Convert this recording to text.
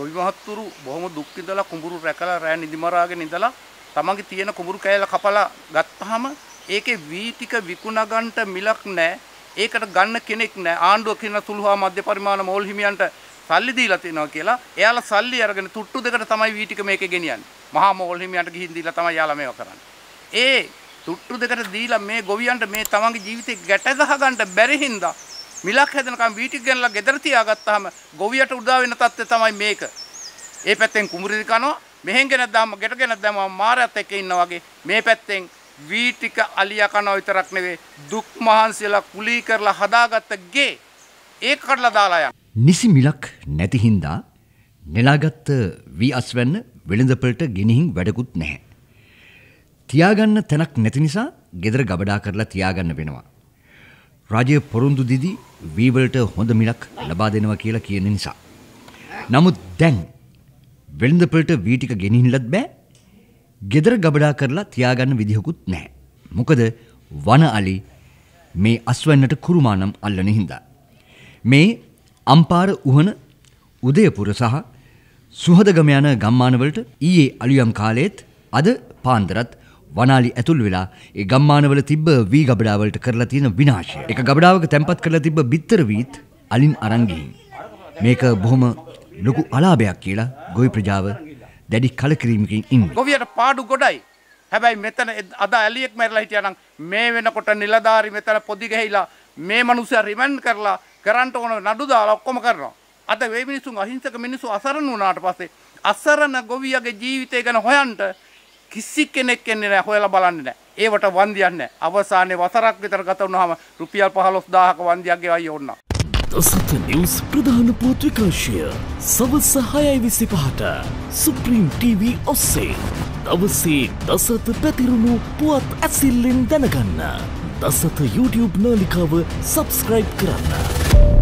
ගොවි මහත්තුරු බොහොම දුක් ඉඳලා කුඹුරු රැකලා රෑ නිදිමරාගෙන ඉඳලා තමන්ගේ තියෙන කුඹුරු කෑල්ල කපලා ගත්තාම ඒකේ වී ටික විකුණා ගන්නට මිලක් නැහැ. ඒකට ගන්න කෙනෙක් නැහැ. ආණ්ඩුව කියන සුළුහා මධ්‍ය පරිමාණ මෝල් හිමියන්ට සල්ලි දීලා තිනවා කියලා. එයාලා සල්ලි අරගෙන තුට්ටු දෙකට තමයි වී ටික මේකේ ගෙනියන්නේ. මහා මෝල් හිමියන්ට ගිහින් දීලා තමයි යාලා මේවා කරන්නේ. ඒ තුට්ටු දෙකට දීලා මේ ගොවියන්ට මේ තමන්ගේ ජීවිතේ ගැට ගහ ගන්න බැරි හින්දා මිලක් හැදෙනකම් වීටික් ගෙනලා ගෙදර තියාගත්තාම ගොවියට උදා වෙන තත්ත්වය තමයි මේක. ඒ පැත්තෙන් කුඹුරිරි කනවා මෙහෙන් ගෙනත් දාම ගෙට ගෙනත් දාම මාරයත් එක්ක ඉන්නා වගේ මේ පැත්තෙන් වීටික අලියා කනවා විතරක් නෙවෙයි දුක් මහන්සියලා කුලී කරලා හදාගත්ත ගේ ඒක කඩලා දාලා යන. නිසි මිලක් නැති හින්දා නෙලාගත්ත වී අස්වැන්න වෙළඳපළට ගෙනිහින් වැඩකුත් නැහැ. තියාගන්න තැනක් නැති නිසා ගෙදර ගබඩා කරලා තියාගන්න වෙනවා. රජය පොරොන්දු දිදී වීවලට හොඳ මිලක් ලබා දෙනවා කියලා කියන නිසා. නමුත් දැන් වෙළඳපොළට වී ටික ගෙනිහිල්ලත් බෑ. gedara ගබඩා කරලා තියාගන්න විදිහකුත් නැහැ. මොකද වන අලි මේ අස්වැන්නට කුරුමානම් අල්ලන හින්දා. මේ අම්පාර උහන උදයපුර සහ සුහදගම යන ගම්මානවලට ඊයේ අලුයම් කාලයේත් අද පාන්දරත් වනාලි ඇතුල් වෙලා ඒ ගම්මානවල තිබ්බ වී ගබඩාවලට කරලා තියෙන විනාශය. එක ගබඩාවක තැන්පත් කරලා තිබ්බ බිත්තර වීත් අලින් අරන් ගිහින්. මේක බොහොම ලොකු අලාභයක් කියලා ගොවි ප්‍රජාව දැඩි කලකිරීමකින් ඉන්නේ. ගොවියට පාඩු ගොඩයි. හැබැයි මෙතන අද ඇලියෙක් මැරලා හිටියානම් මේ වෙනකොට නිලධාරි මෙතන පොදි ගහලා මේ මිනිස්සු රිමන්ඩ් කරලා කරන්ට ඕන නඩු දාලා ඔක්කොම කරනවා. අද මේ මිනිසුන් අහිංසක මිනිස්සු අසරණ වුණාට පස්සේ අසරණ ගොවියගේ ජීවිතය ගැන හොයන්න කිසි කෙනෙක් එන්නේ නැහැ හොයලා බලන්නේ නැහැ. ඒවට වන්දියක් නැහැ. අවසානයේ වසරක් විතර ගත වුණාම රුපියල් 15000ක වන්දියක් ගෙවයි ඕන්න. දසත නිවුස් ප්‍රධාන පුවත් විකාශය සවස් 6:25ට සුප්‍රීම් ටීවී ඔස්සේ දවසේ දසත පැතිරුණු පුවත් ඇසිල්ලෙන් දැනගන්න. දසත YouTube නාලිකාව සබස්ක්‍රයිබ් කරන්න.